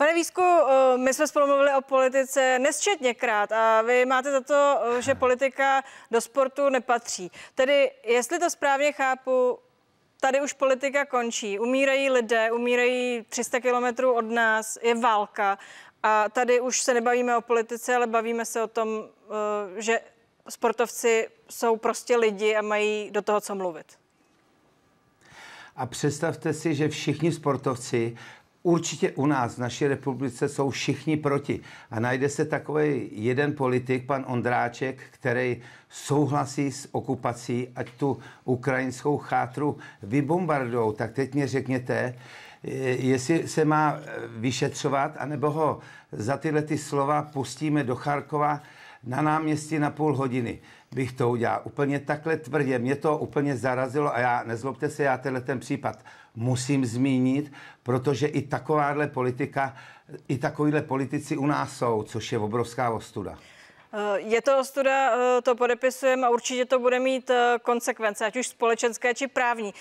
Pane Vísku, eh, my jsme spolu mluvili o politice nesčetněkrát a vy máte za to, eh, že politika do sportu nepatří. Tedy, jestli to správně chápu, tady už politika končí. Umírají lidé, umírají 300 kilometrů od nás, je válka. A tady už se nebavíme o politice, ale bavíme se o tom, eh, že sportovci jsou prostě lidi a mají do toho co mluvit. A představte si, že všichni sportovci Určitě u nás v naší republice jsou všichni proti. A najde se takový jeden politik, pan Ondráček, který souhlasí s okupací, ať tu ukrajinskou chátru vybombardou. Tak teď mě řekněte, eh, jestli se má eh, vyšetřovat, anebo ho za tyhle ty slova pustíme do Charkova, na náměstí na půl hodiny. Bych to udělal úplně takhle tvrdě. Mě to úplně zarazilo a já, nezlobte se, já tenhle ten případ musím zmínit, protože i takováhle politika, i takovýhle politici u nás jsou, což je obrovská ostuda. Eh, je to ostuda, eh, to podepisujeme a určitě to bude mít eh, konsekvence, ať už společenské či právní.